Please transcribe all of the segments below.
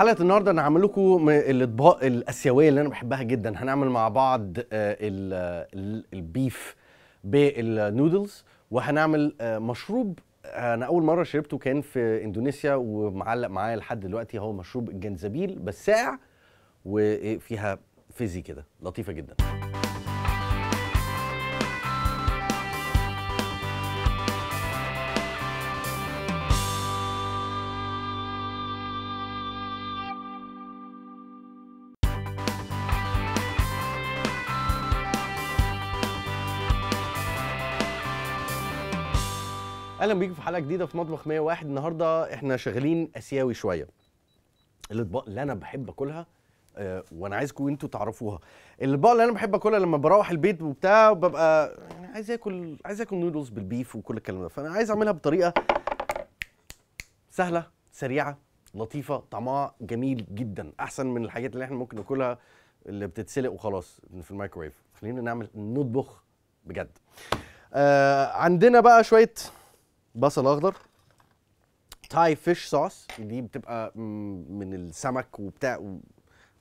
حلقه النهارده انا هعمل لكم الاطباق الاسيويه اللي انا بحبها جدا هنعمل مع بعض آه، البيف بالنودلز وهنعمل آه، مشروب آه، انا اول مره شربته كان في اندونيسيا ومعلق معايا لحد دلوقتي هو مشروب الجنزبيل بس ساقع وفيها فيزي كده لطيفه جدا اهلا بيكم في حلقه جديده في مطبخ 101 النهارده احنا شغالين اسيوي شويه الاطباق اللي انا بحب اكلها آه وانا عايزكم انتوا تعرفوها الاطباق اللي انا بحب اكلها لما بروح البيت وبتاع ببقى يعني عايز اكل عايز اكل نودلز بالبيف وكل الكلام ده فانا عايز اعملها بطريقه سهله سريعه لطيفه طعمها جميل جدا احسن من الحاجات اللي احنا ممكن ناكلها اللي بتتسلق وخلاص في الميكرويف خلينا نعمل نطبخ بجد آه عندنا بقى شويه بصل اخضر تاي فيش صوص دي بتبقى من السمك وبتاع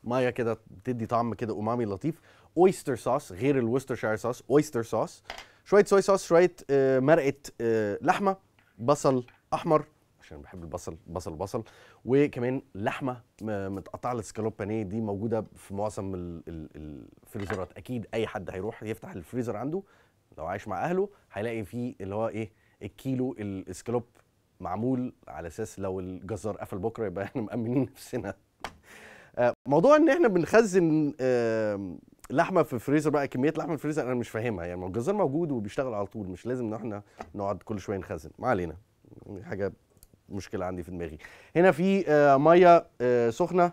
ميه كده بتدي طعم كده امامي لطيف اويستر صوص غير شاير صوص اويستر صوص شويه صويا صوص شويه آه، مرقه آه، لحمه بصل احمر عشان بحب البصل بصل بصل وكمان لحمه متقطعه السكالوب بانيه دي موجوده في معظم الفريزرات اكيد اي حد هيروح يفتح الفريزر عنده لو عايش مع اهله هيلاقي فيه اللي هو ايه الكيلو الاسكالوب معمول على اساس لو الجزار قفل بكره يبقى احنا مامنين نفسنا آه، موضوع ان احنا بنخزن لحمه في الفريزر بقى كميه لحمه في الفريزر انا مش فاهمها يعني الجزار موجود وبيشتغل على طول مش لازم ان احنا نقعد كل شويه نخزن ما علينا يعني حاجه مشكله عندي في دماغي هنا في آه، ميه آه، سخنه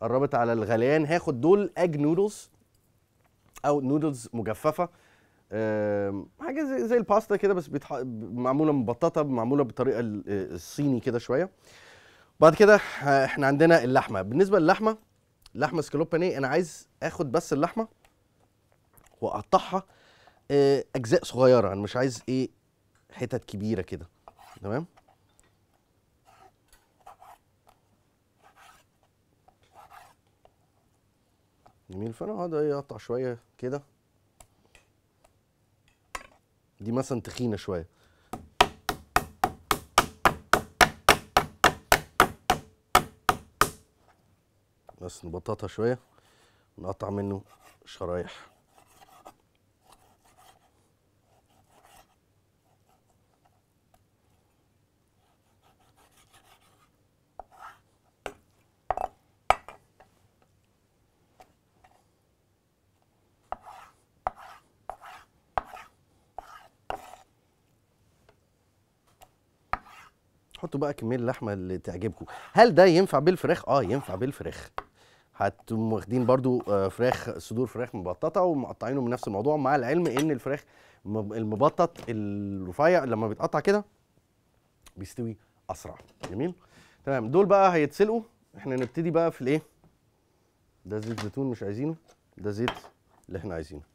قربت على الغليان هاخد دول اج نودلز او نودلز مجففه حاجه زي, زي الباستا كده بس بيتح... معموله مبططه معموله بطريقه آه، الصيني كده شويه بعد كده احنا عندنا اللحمه بالنسبه للحمه لحمه سكالوباني انا عايز اخد بس اللحمه واقطعها آه، اجزاء صغيره انا مش عايز ايه حتت كبيره كده تمام جميل فانا هقعد إيه، اقطع شويه كده دي مثلا تخينه شويه بس نبططها شويه ونقطع منه شرايح تحطوا بقى كميه اللحمه اللي تعجبكم هل ده ينفع بالفراخ اه ينفع بالفراخ هتقوم واخدين برضو آه، فراخ صدور فراخ مبططه ومقطعينه من نفس الموضوع مع العلم ان الفراخ المبطط الرفيع لما بيتقطع كده بيستوي اسرع جميل تمام دول بقى هيتسلقوا احنا نبتدي بقى في الايه ده زيت زيتون مش عايزينه ده زيت اللي احنا عايزينه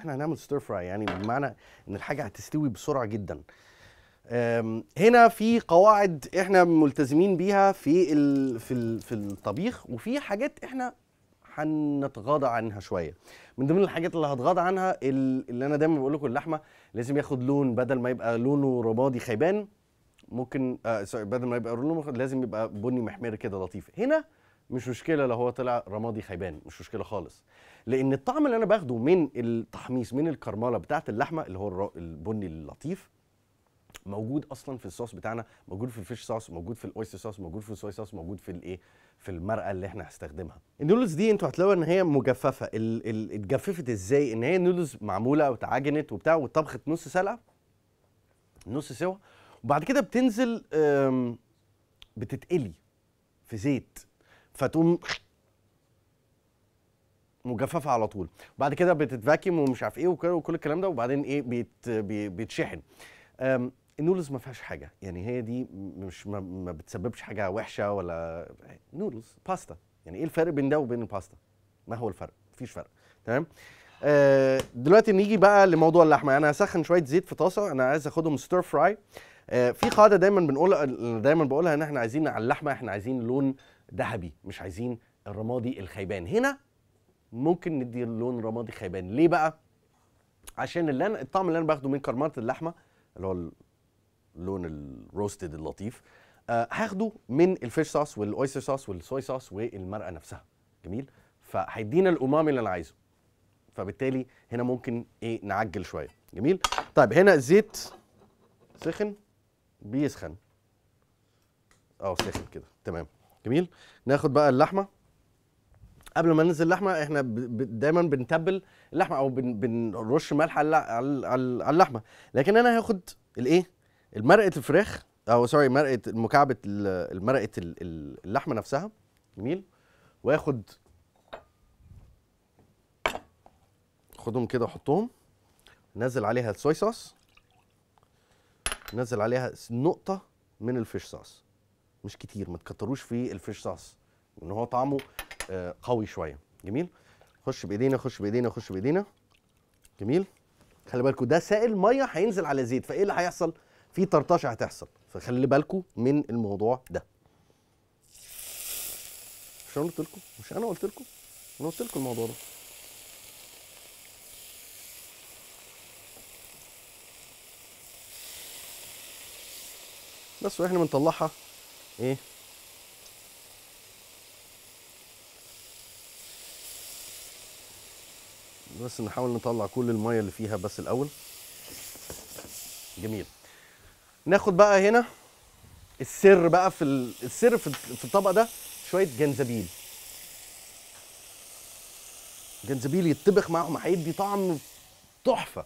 احنا هنعمل ستير فراي يعني بمعنى ان الحاجه هتستوي بسرعه جدا هنا في قواعد احنا ملتزمين بيها في ال في ال في الطبيخ وفي حاجات احنا هنتغاضى عنها شويه من ضمن الحاجات اللي هتغاضى عنها اللي انا دايما بقول لكم اللحمه لازم ياخد لون بدل ما يبقى لونه رمادي خيبان ممكن آه بدل ما يبقى لونه لازم يبقى بني محمر كده لطيف هنا مش مشكله لو هو طلع رمادي خيبان مش مشكله خالص لان الطعم اللي انا باخده من التحميص من الكرمله بتاعه اللحمه اللي هو البني اللطيف موجود اصلا في الصوص بتاعنا موجود في الفيش صوص موجود في الاويستر صوص موجود في الصويا صوص موجود في الايه في المرقه اللي احنا هنستخدمها النودلز دي انتوا هتلاقوا ان هي مجففه اتجففت ازاي ان هي نودلز معموله واتعجنت وبتاع وطبخت نص سلقه نص سوا وبعد كده بتنزل بتتقلي في زيت فتقوم مجففه على طول بعد كده بتتفاكيوم ومش عارف ايه وكل الكلام ده وبعدين ايه بيت بيتشحن النودلز ما فيهاش حاجه يعني هي دي مش ما, ما بتسببش حاجه وحشه ولا نودلز باستا يعني ايه الفرق بين ده وبين الباستا ما هو الفرق مفيش فرق تمام آه دلوقتي نيجي بقى لموضوع اللحمه انا هسخن شويه زيت في طاسه انا عايز اخدهم ستير فراي آه في قاعده دايما بنقول دايما بقولها ان احنا عايزين على اللحمه احنا عايزين لون ذهبي مش عايزين الرمادي الخيبان هنا ممكن ندي لون رمادي خيبان ليه بقى عشان اللي أنا الطعم اللي انا باخده من كرمات اللحمه اللي هو اللون الروستد اللطيف آه هاخده من الفيش صوص والاويستر صوص والصويا صوص والمرقه نفسها جميل فهيدينا الامامي اللي انا عايزه فبالتالي هنا ممكن ايه نعجل شويه جميل طيب هنا الزيت سخن بيسخن اه سخن كده تمام جميل ناخد بقى اللحمه قبل ما ننزل اللحمه احنا دايما بنتبل اللحمه او بنرش ملح على اللحمه لكن انا هاخد الايه مرقه الفراخ او سوري مرقه مكعبه مرقه اللحمه نفسها جميل واخد خدهم كده وحطهم نزل عليها الصويا صوص نزل عليها نقطه من الفيش صوص مش كتير ما تكتروش في الفريش صوص ان هو طعمه آه، قوي شويه جميل خش بايدينا خش بايدينا خش بايدينا جميل خلي بالكم ده سائل ميه هينزل على زيت فايه اللي هيحصل في طرطشه هتحصل فخلي بالكم من الموضوع ده مش انا قلت لكم مش انا قلت لكم انا قلت لكم الموضوع ده بس واحنا بنطلعها ايه بس نحاول نطلع كل الميه اللي فيها بس الاول جميل ناخد بقى هنا السر بقى في السر في الطبق ده شويه جنزبيل جنزبيل يتطبخ معاهم هيدي طعم تحفه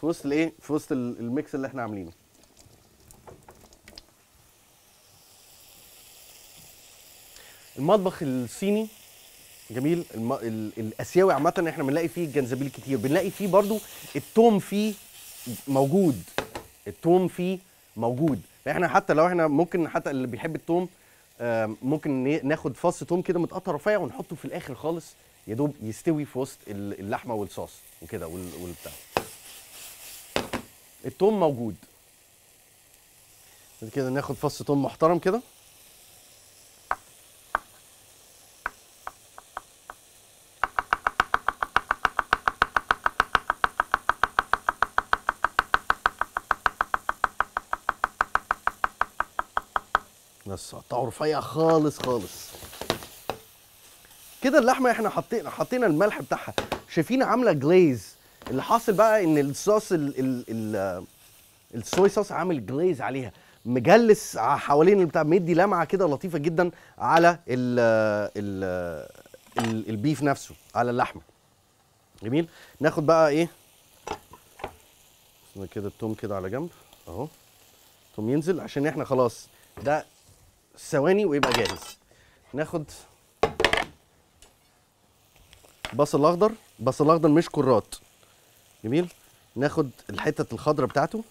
في وسط الايه في وسط الميكس اللي احنا عاملينه المطبخ الصيني جميل الم... ال... الاسيوي عامه احنا بنلاقي فيه الجنزبيل كتير بنلاقي فيه برضو التوم فيه موجود التوم فيه موجود احنا حتى لو احنا ممكن حتى اللي بيحب التوم ممكن ناخد فص توم كده متقطع رفيع ونحطه في الاخر خالص يا دوب يستوي في وسط اللحمه والصوص وكده والبتاع التوم موجود كده ناخد فص توم محترم كده بس قطعه رفيع خالص خالص كده اللحمه احنا حطينا حطينا الملح بتاعها شايفين عامله جليز اللي حاصل بقى ان الصوص ال ال ال صوص عامل جليز عليها مجلس حوالين البتاع مدي لمعه كده لطيفه جدا على ال ال البيف نفسه على اللحمه جميل ناخد بقى ايه كده التوم كده على جنب اهو التوم ينزل عشان احنا خلاص ده ثواني ويبقى جاهز ناخد بصل اخضر بصل اخضر مش كرات جميل ناخد الحتة الخضراء بتاعته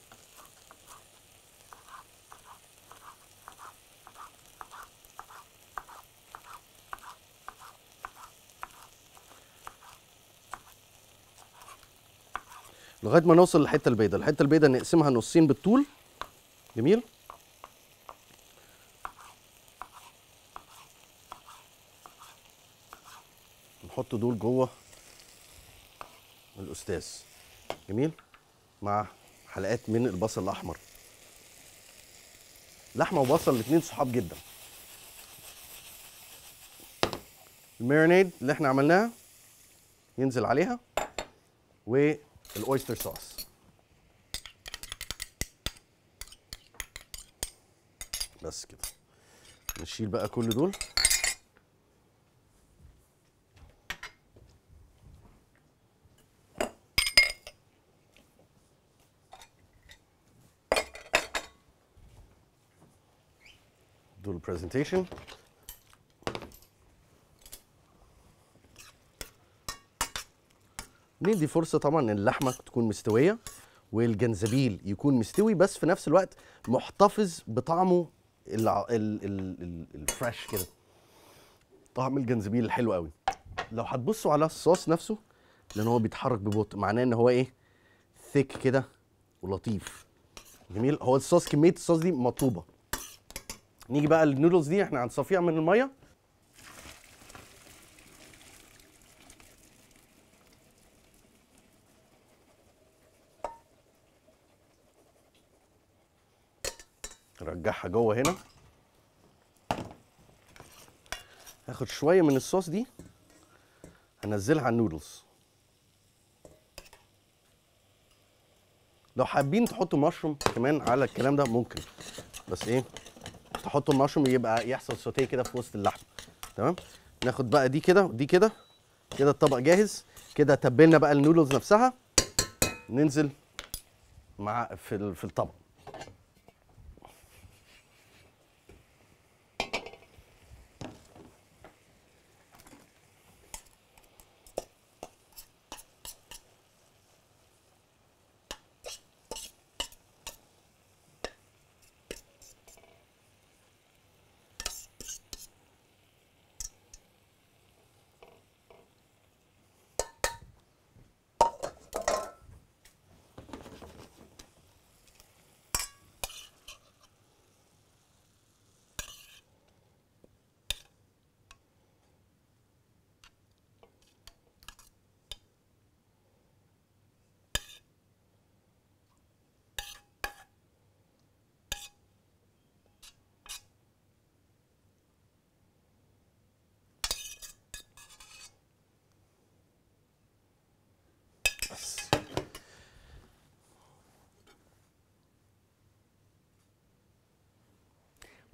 لغايه ما نوصل للحته البيضاء الحته البيضاء نقسمها نصين بالطول جميل هحط دول جوه الاستاذ جميل مع حلقات من البصل الاحمر لحمه وبصل الاثنين صحاب جدا المارينيد اللي احنا عملناها ينزل عليها والاويستر صوص بس كده نشيل بقى كل دول presentation. ندي فرصة طبعا ان اللحمة تكون مستوية والجنزبيل يكون مستوي بس في نفس الوقت محتفظ بطعمه الفريش كده طعم الجنزبيل الحلو قوي لو هتبصوا على الصوص نفسه لان هو بيتحرك ببطء معناه ان هو ايه ثيك كده ولطيف جميل هو الصوص كميه الصوص دي مطلوبه نيجي بقى النودلز دي احنا هنصفيها من الميه نرجعها جوه هنا هاخد شويه من الصوص دي هنزلها على النودلز لو حابين تحطوا مشروم كمان على الكلام ده ممكن بس ايه تحط المشروم يبقى يحصل سوتيه كده في وسط اللحمه تمام ناخد بقى دي كده ودي كده كده الطبق جاهز كده تبلنا بقى النودلز نفسها ننزل مع في في الطبق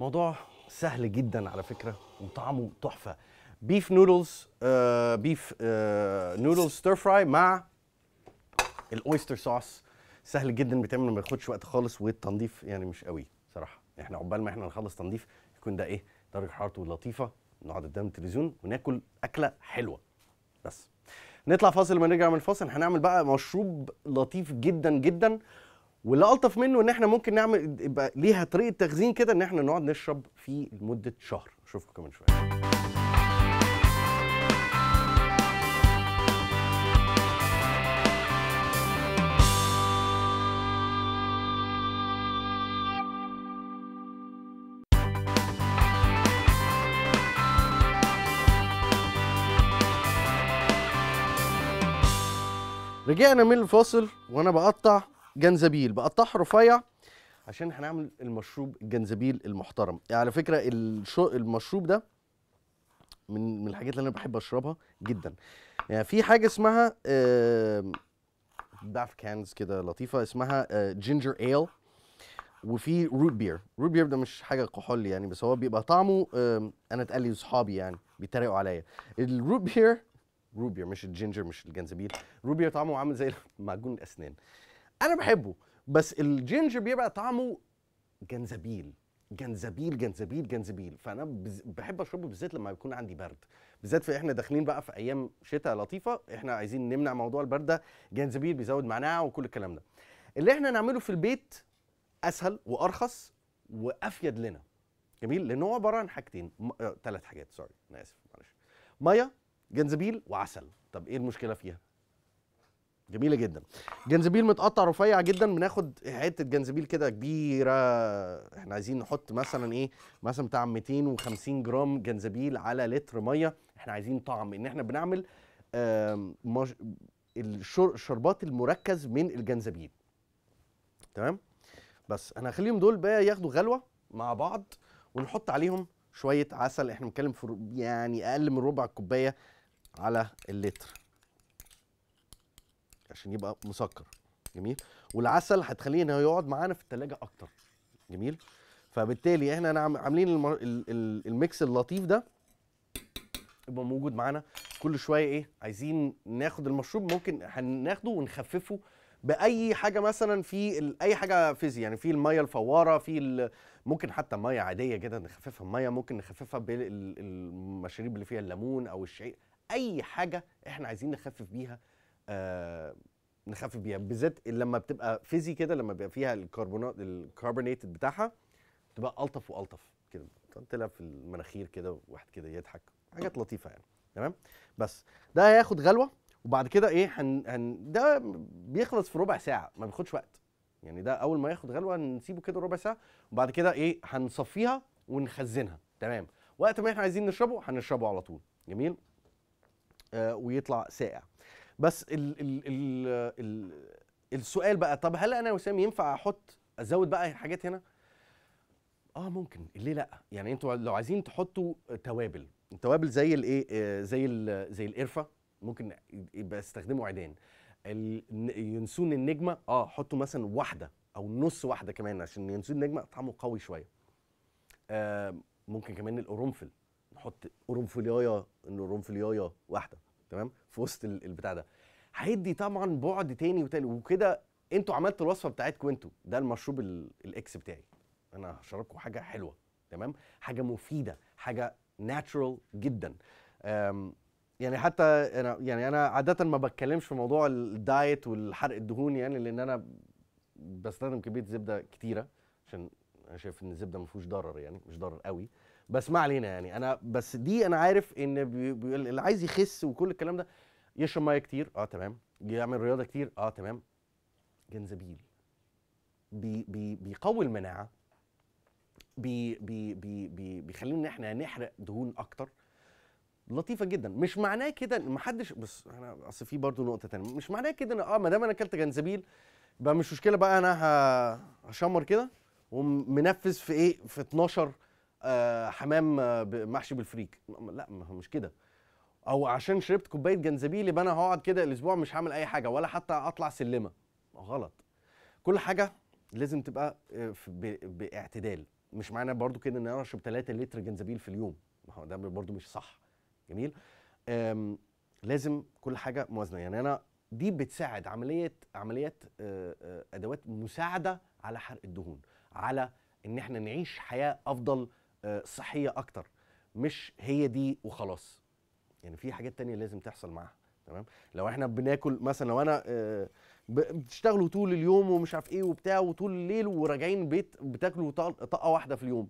موضوع سهل جدا على فكره وطعمه تحفه بيف نودلز آه بيف آه نودلز ستير فراي مع الاويستر صوص سهل جدا بيتعمل ما بياخدش وقت خالص والتنظيف يعني مش قوي صراحه احنا عقبال ما احنا نخلص تنظيف يكون ده ايه درجه حرارته لطيفه نقعد قدام التلفزيون وناكل اكله حلوه بس نطلع فاصل لما نرجع من الفاصل هنعمل بقى مشروب لطيف جدا جدا واللي الطف منه ان احنا ممكن نعمل يبقى ليها طريقه تخزين كده ان احنا نقعد نشرب فيه لمده شهر اشوفكم كمان شويه رجعنا من الفاصل وانا بقطع جنزبيل بقطعها رفيع عشان هنعمل المشروب الجنزبيل المحترم يعني على فكره الشو المشروب ده من من الحاجات اللي انا بحب اشربها جدا يعني في حاجه اسمها باف كانز كده لطيفه اسمها جينجر آه، ايل وفي روت بير روت بير ده مش حاجه كحول يعني بس هو بيبقى طعمه انا اتقال لي اصحابي يعني بيتريقوا عليا الروت بير روبير مش الجينجر مش الجنزبيل روبير طعمه عامل زي معجون الاسنان انا بحبه بس الجينجر بيبقى طعمه جنزبيل جنزبيل جنزبيل جنزبيل فانا بحب اشربه بالذات لما بيكون عندي برد بالذات في احنا داخلين بقى في ايام شتاء لطيفه احنا عايزين نمنع موضوع البرد ده جنزبيل بيزود مناعه وكل الكلام ده اللي احنا نعمله في البيت اسهل وارخص وافيد لنا جميل لان هو عباره عن حاجتين ثلاث م... آه، حاجات سوري انا اسف معلش ميه جنزبيل وعسل طب ايه المشكله فيها جميله جدا جنزبيل متقطع رفيع جدا بناخد حته جنزبيل كده كبيره احنا عايزين نحط مثلا ايه مثلا بتاع 250 جرام جنزبيل على لتر ميه احنا عايزين طعم ان احنا بنعمل الشربات المركز من الجنزبيل تمام بس انا هخليهم دول بقى ياخدوا غلوه مع بعض ونحط عليهم شويه عسل احنا بنتكلم في يعني اقل من ربع الكوبايه على اللتر عشان يبقى مسكر جميل والعسل هتخليه انه يقعد معانا في التلاجة اكتر جميل فبالتالي احنا عاملين الميكس اللطيف ده يبقى موجود معانا كل شويه ايه عايزين ناخد المشروب ممكن هناخده ونخففه باي حاجه مثلا في اي حاجه فيزي يعني في الميه الفواره في ممكن حتى ميه عاديه كده نخففها ميه ممكن نخففها بالمشاريب اللي فيها الليمون او الشاي اي حاجه احنا عايزين نخفف بيها آه، نخفف بيها بالذات لما بتبقى فيزي كده لما بيبقى فيها الكربونات الكربونيت بتاعها بتبقى الطف والطف كده تطلع في المناخير كده واحد كده يضحك حاجات لطيفه يعني تمام بس ده هياخد غلوه وبعد كده ايه هن, هن ده بيخلص في ربع ساعه ما بياخدش وقت يعني ده اول ما ياخد غلوه نسيبه كده ربع ساعه وبعد كده ايه هنصفيها ونخزنها تمام وقت ما احنا عايزين نشربه هنشربه على طول جميل آه ويطلع ساقع بس الـ الـ الـ الـ السؤال بقى طب هل انا وسام ينفع احط ازود بقى حاجات هنا اه ممكن ليه لا يعني انتوا لو عايزين تحطوا توابل التوابل زي الايه آه، زي الـ زي القرفه ممكن يبقى استخدموا عيدان ينسون النجمه اه حطوا مثلا واحده او نص واحده كمان عشان ينسون النجمه طعمه قوي شويه آه ممكن كمان القرنفل نحط قرنفليايا قرنفليايا واحده تمام في وسط البتاع ده هيدي طبعا بعد تاني وتاني وكده انتوا عملتوا الوصفه بتاعتكم انتوا ده المشروب الاكس بتاعي انا هشربكم حاجه حلوه تمام حاجه مفيده حاجه ناتشرال جدا يعني حتى انا يعني انا عاده ما بتكلمش في موضوع الدايت والحرق الدهون يعني لان انا بستخدم كميه زبده كتيره عشان انا شايف ان الزبده ما فيهوش ضرر يعني مش ضرر قوي بس ما علينا يعني انا بس دي انا عارف ان بي بي اللي عايز يخس وكل الكلام ده يشرب ميه كتير اه تمام يعمل رياضه كتير اه تمام جنزبيل بي بي بيقوي المناعه بي بي بي بي بيخلينا ان احنا نحرق دهون اكتر لطيفه جدا مش معناه كده ان محدش بس انا اصل في برضه نقطه ثانيه مش معناه كده ان اه ما دام انا اكلت جنزبيل يبقى مش مشكله بقى انا هشمر كده ومنفذ في ايه في 12 آه، حمام آه، محشي بالفريك لا ما هو مش كده او عشان شربت كوبايه جنزبيل يبقى انا هقعد كده الاسبوع مش هعمل اي حاجه ولا حتى اطلع سلمه غلط كل حاجه لازم تبقى آه، باعتدال مش معنى برضو كده ان انا اشرب 3 لتر جنزبيل في اليوم ما هو ده برضو مش صح جميل لازم كل حاجه موازنه يعني انا دي بتساعد عمليه عمليات ادوات مساعده على حرق الدهون على ان احنا نعيش حياه افضل آه، صحيه اكتر مش هي دي وخلاص يعني في حاجات تانية لازم تحصل معاها تمام لو احنا بناكل مثلا لو انا آه، بتشتغلوا طول اليوم ومش عارف ايه وبتاع وطول الليل وراجعين البيت بتاكلوا طاقه واحده في اليوم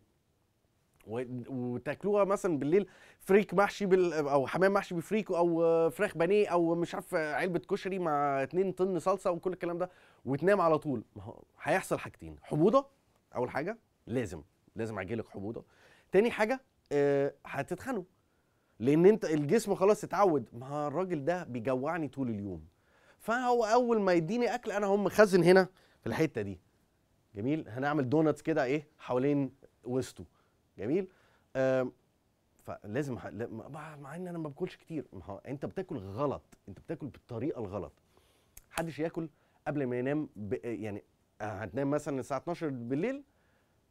وتاكلوها مثلا بالليل فريك محشي بال او حمام محشي بفريك او فراخ بانيه او مش عارف علبه كشري مع 2 طن صلصه وكل الكلام ده وتنام على طول ما هو هيحصل حاجتين حموضه اول حاجه لازم لازم هيجيلك حبوضه تاني حاجه آه، هتتخنوا لان انت الجسم خلاص اتعود ما الراجل ده بيجوعني طول اليوم فهو اول ما يديني اكل انا هم مخزن هنا في الحته دي جميل هنعمل دوناتس كده ايه حوالين وسطه جميل آه، فلازم مع ان انا ما باكلش كتير ما هو انت بتاكل غلط انت بتاكل بالطريقه الغلط محدش ياكل قبل ما ينام يعني آه، هتنام مثلا الساعه 12 بالليل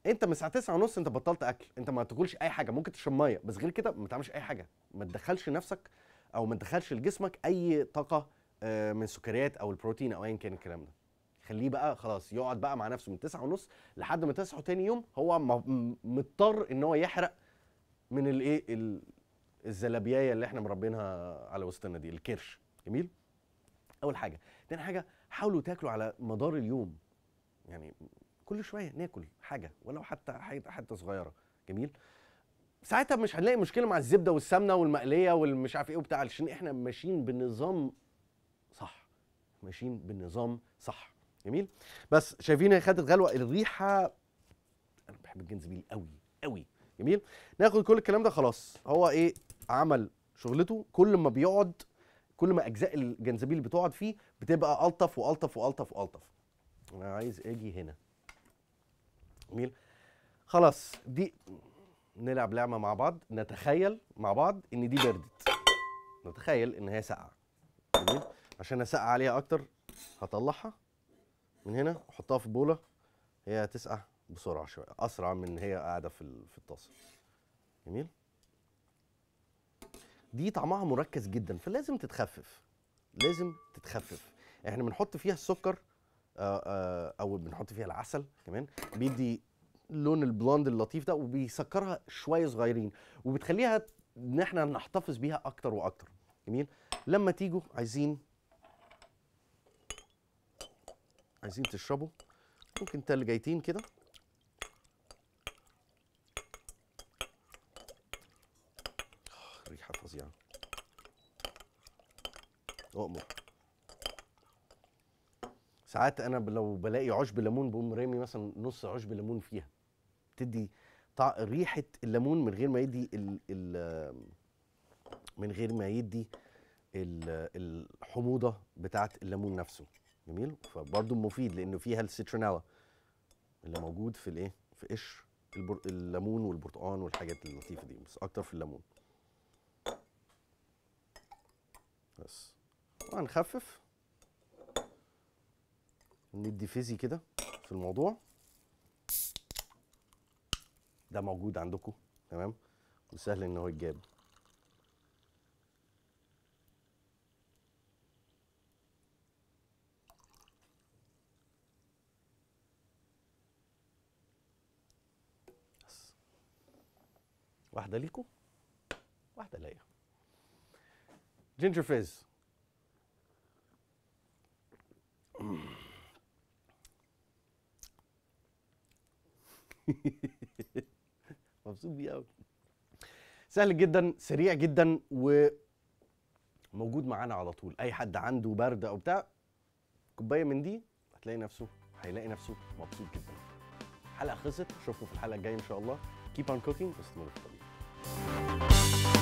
انت من الساعه 9 ونص انت بطلت اكل انت ما تاكلش اي حاجه ممكن تشرب ميه بس غير كده ما تعملش اي حاجه ما تدخلش نفسك او ما تدخلش لجسمك اي طاقه آه، من السكريات او البروتين او ايا كان الكلام ده خليه بقى خلاص يقعد بقى مع نفسه من 9 ونص لحد ما تصحوا تاني يوم هو مضطر ان هو يحرق من الايه الزلابيايه اللي احنا مربينها على وسطنا دي الكرش جميل اول حاجه تاني حاجه حاولوا تاكلوا على مدار اليوم يعني كل شويه ناكل حاجه ولو حتى حته صغيره جميل ساعتها مش هنلاقي مشكله مع الزبده والسمنه والمقليه والمش عارف ايه وبتاع علشان احنا ماشيين بالنظام صح ماشيين بالنظام صح جميل بس شايفين هي خدت غلوه الريحه انا بحب الجنزبيل قوي قوي جميل ناخد كل الكلام ده خلاص هو ايه عمل شغلته كل ما بيقعد كل ما اجزاء الجنزبيل بتقعد فيه بتبقى الطف والطف والطف والطف انا عايز اجي هنا جميل خلاص دي نلعب لعبه مع بعض نتخيل مع بعض ان دي بردت نتخيل ان هي ساقعه جميل عشان اسقع عليها اكتر هطلعها من هنا احطها في بوله هي هتسقع بسرعه شويه اسرع من هي قاعده في في الطاسه جميل دي طعمها مركز جدا فلازم تتخفف لازم تتخفف احنا بنحط فيها السكر آه، آه، او بنحط فيها العسل كمان بيدي لون البلوند اللطيف ده وبيسكرها شويه صغيرين وبتخليها ان احنا نحتفظ بيها اكتر واكتر جميل لما تيجوا عايزين عايزين تشربوا ممكن تلجيتين كده آه، ريحه فظيعه اؤمر ساعات انا لو بلاقي عشب ليمون بقوم رامي مثلا نص عشب ليمون فيها تدي ريحه الليمون من غير ما يدي الـ الـ من غير ما يدي الحموضه بتاعه الليمون نفسه جميل فبرضه مفيد لانه فيها السيترونيلا اللي موجود في الايه في قشر البر... الليمون والبرتقان والحاجات اللطيفه دي بس اكتر في الليمون بس وهنخفف ندي فيزي كده في الموضوع ده موجود عندكم تمام وسهل ان هو يتجاب واحده ليكم واحده ليا جينجر فيز مبسوط بيه قوي سهل جدا سريع جدا وموجود معانا على طول اي حد عنده برد او بتاع كوبايه من دي هتلاقي نفسه هيلاقي نفسه مبسوط جدا الحلقه خلصت اشوفكم في الحلقه الجايه ان شاء الله keep on cooking واستمروا في الطريق